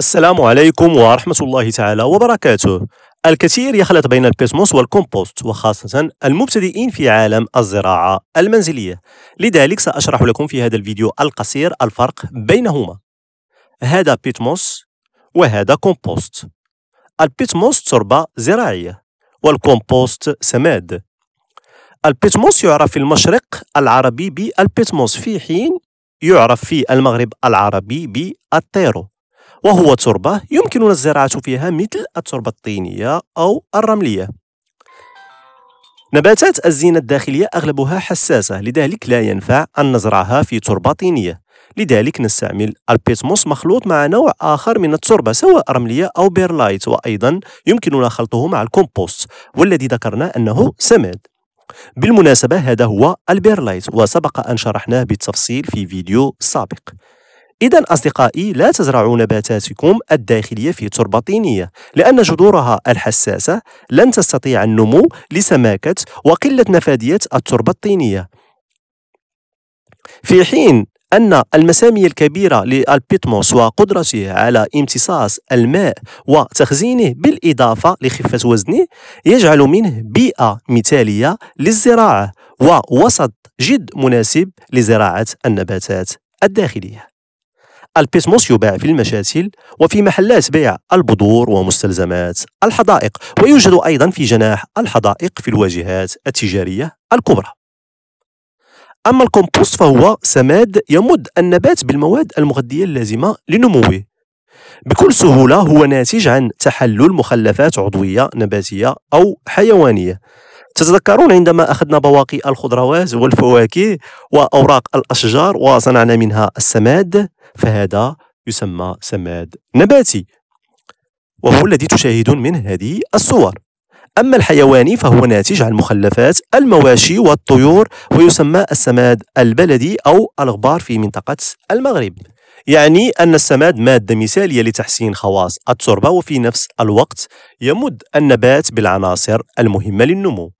السلام عليكم ورحمة الله تعالى وبركاته الكثير يخلط بين البيسموس والكومبوست وخاصة المبتدئين في عالم الزراعة المنزلية لذلك سأشرح لكم في هذا الفيديو القصير الفرق بينهما هذا بيتموس وهذا كومبوست البيتموس تربة زراعية والكومبوست سماد البيتموس يعرف في المشرق العربي بالبيتموس في حين يعرف في المغرب العربي بالتيرو وهو تربة يمكننا الزراعة فيها مثل التربة الطينية أو الرملية نباتات الزينة الداخلية أغلبها حساسة لذلك لا ينفع أن نزرعها في تربة طينية لذلك نستعمل البيتموس مخلوط مع نوع آخر من التربة سواء رملية أو بيرلايت وأيضا يمكننا خلطه مع الكومبوست والذي ذكرنا أنه سماد بالمناسبة هذا هو البيرلايت وسبق أن شرحناه بالتفصيل في فيديو سابق إذا أصدقائي لا تزرعوا نباتاتكم الداخلية في تربة طينية لأن جذورها الحساسة لن تستطيع النمو لسماكة وقلة نفادية التربة الطينية في حين أن المسامي الكبيرة للبيتموس وقدرته على امتصاص الماء وتخزينه بالإضافة لخفة وزنه يجعل منه بيئة مثالية للزراعة ووسط جد مناسب لزراعة النباتات الداخلية البيسموس يباع في المشاتل وفي محلات بيع البذور ومستلزمات الحدائق ويوجد أيضا في جناح الحدائق في الواجهات التجارية الكبرى أما الكمبوست فهو سماد يمد النبات بالمواد المغذية اللازمة لنموه بكل سهولة هو ناتج عن تحلل مخلفات عضوية نباتية أو حيوانية تتذكرون عندما أخذنا بواقي الخضروات والفواكه وأوراق الأشجار وصنعنا منها السماد فهذا يسمى سماد نباتي وهو الذي تشاهدون منه هذه الصور أما الحيواني فهو ناتج عن مخلفات المواشي والطيور ويسمى السماد البلدي أو الغبار في منطقة المغرب يعني أن السماد مادة مثالية لتحسين خواص التربة وفي نفس الوقت يمد النبات بالعناصر المهمة للنمو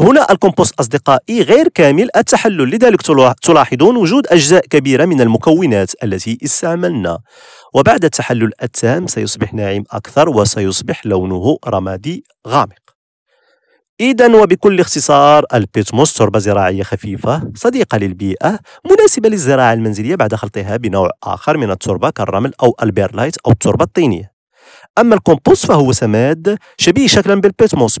هنا الكومبوست أصدقائي غير كامل التحلل لذلك تلاحظون وجود أجزاء كبيرة من المكونات التي استعملنا وبعد التحلل التام سيصبح ناعم أكثر وسيصبح لونه رمادي غامق إذا وبكل اختصار البيتموس تربة زراعية خفيفة صديقة للبيئة مناسبة للزراعة المنزلية بعد خلطها بنوع آخر من التربة كالرمل أو البيرلايت أو التربة الطينية أما الكومبوست فهو سماد شبيه شكلا بالبيتموس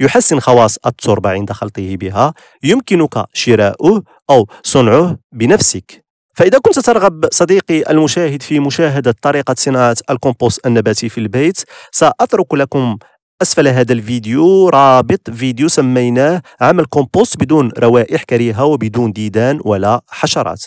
يحسن خواص التربة عند خلطه بها يمكنك شراؤه أو صنعه بنفسك فإذا كنت ترغب صديقي المشاهد في مشاهدة طريقة صناعة الكومبوست النباتي في البيت سأترك لكم أسفل هذا الفيديو رابط فيديو سميناه عمل كومبوست بدون روائح كريهة وبدون ديدان ولا حشرات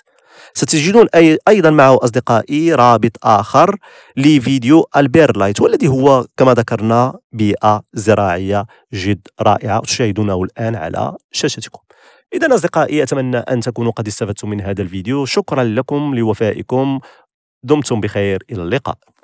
ستجدون أي أيضا معه أصدقائي رابط آخر لفيديو ألبير لايت والذي هو كما ذكرنا بيئة زراعية جد رائعة تشاهدونه الآن على شاشتكم إذا أصدقائي أتمنى أن تكونوا قد استفدتم من هذا الفيديو شكرا لكم لوفائكم دمتم بخير إلى اللقاء